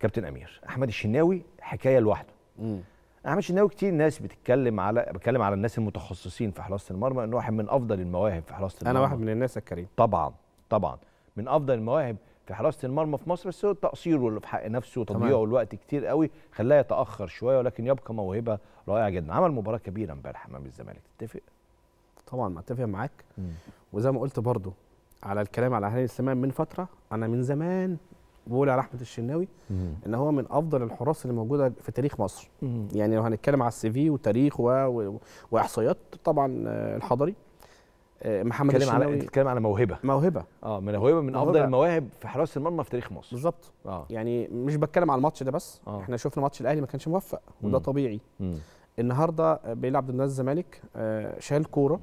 كابتن امير احمد الشناوي حكايه لوحده احمد الشناوي كتير ناس بتتكلم على بتكلم على الناس المتخصصين في حراسه المرمى انه واحد من افضل المواهب في حراسه المرمى انا واحد من الناس الكريم طبعا طبعا من افضل المواهب في حراسه المرمى في مصر بس هو تقصيره اللي في حق نفسه وتضييعه الوقت كتير قوي خلاه يتاخر شويه ولكن يبقى موهبه رائعه جدا عمل مباراه كبيره امبارح امام الزمالك تتفق طبعا متفق معاك وزي ما قلت برضو على الكلام على هاني السمان من فتره انا من زمان بقول على احمد الشناوي ان هو من افضل الحراس اللي موجوده في تاريخ مصر يعني لو هنتكلم على السي في وتاريخ و... و... واحصائيات طبعا آه، الحضري آه، محمد الشناوي على بتتكلم على موهبه موهبه اه من موهبه من افضل المواهب في حراسه المرمى في تاريخ مصر بالظبط آه. يعني مش بتكلم على الماتش ده بس آه. احنا شفنا ماتش الاهلي ما كانش موفق وده طبيعي مم. النهارده آه، بيلعب ضد الزمالك شال كوره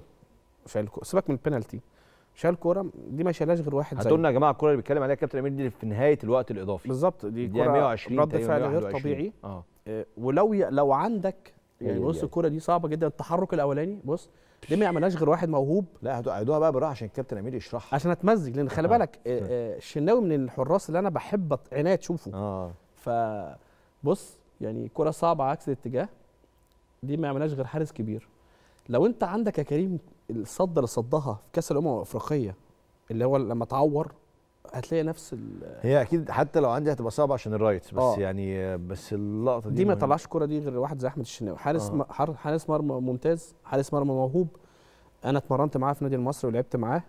شال سيبك من البينالتي شال كوره دي ما شالهاش غير واحد هتقول لنا يا جماعه الكوره اللي بيتكلم عليها كابتن امير دي في نهايه الوقت الاضافي بالظبط دي كوره 120 رد فعل غير طبيعي آه. اه ولو ي... لو عندك يعني بص الكوره دي صعبه جدا التحرك الاولاني بص دي ما يعملهاش غير واحد موهوب لا هدوها بقى بالراحه عشان الكابتن امير يشرحها عشان اتمزج لان خلي آه. بالك آه، آه. الشناوي من الحراس اللي انا بحب عنايه تشوفه اه فبص يعني كوره صعبه عكس الاتجاه دي ما يعملهاش غير حارس كبير لو انت عندك يا كريم الصد اللي صدها في كاس الامم الافريقيه اللي هو لما تعور هتلاقي نفس هي اكيد حتى لو عندي هتبقى صعبه عشان الرايتس بس آه. يعني بس اللقطه دي دي ما طلعش كوره دي غير واحد زي احمد الشناوي حارس آه. حارس مرمى ممتاز حارس مرمى موهوب انا اتمرنت معاه في نادي المصري ولعبت معاه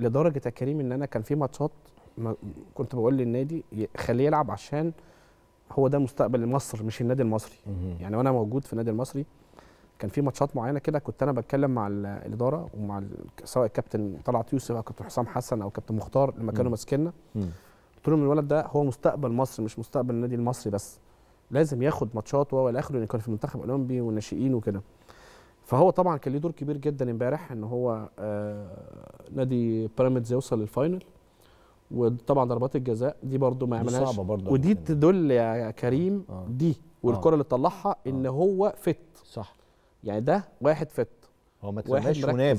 لدرجه يا كريم ان انا كان في ماتشات كنت بقول للنادي خليه يلعب عشان هو ده مستقبل مصر مش النادي المصري يعني وانا موجود في النادي المصري كان في ماتشات معينه كده كنت انا بتكلم مع الاداره ومع سواء الكابتن طلعت يوسف او كابتن حسام حسن او كابتن مختار لما كانوا ماسكيننا قلت لهم الولد ده هو مستقبل مصر مش مستقبل النادي المصري بس لازم ياخد ماتشات وهو الى اخره لان يعني كان في المنتخب الاولمبي والناشئين وكده فهو طبعا كان ليه دور كبير جدا امبارح ان هو آه نادي بيراميدز يوصل للفاينل وطبعا ضربات الجزاء دي برده ما عملهاش صعبه برضه ودي تدل يا كريم آه. دي والكره آه. اللي طلعها ان آه. هو فت صح يعني ده واحد فت هو ما تسماش منام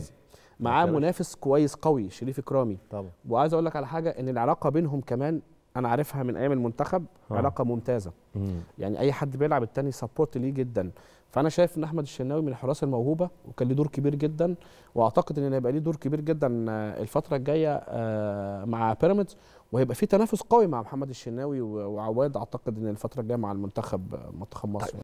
معاه منافس كويس قوي شريف اكرامي طبعا وعايز اقول لك على حاجه ان العلاقه بينهم كمان انا عارفها من ايام المنتخب آه. علاقه ممتازه مم. يعني اي حد بيلعب التاني سبورت ليه جدا فانا شايف ان احمد الشناوي من الحراس الموهوبه وكان ليه دور كبير جدا واعتقد ان هيبقى ليه دور كبير جدا آه، الفتره الجايه آه، مع بيراميدز وهيبقى في تنافس قوي مع محمد الشناوي وعواد اعتقد ان الفتره الجايه مع المنتخب آه، منتخب مصر طيب.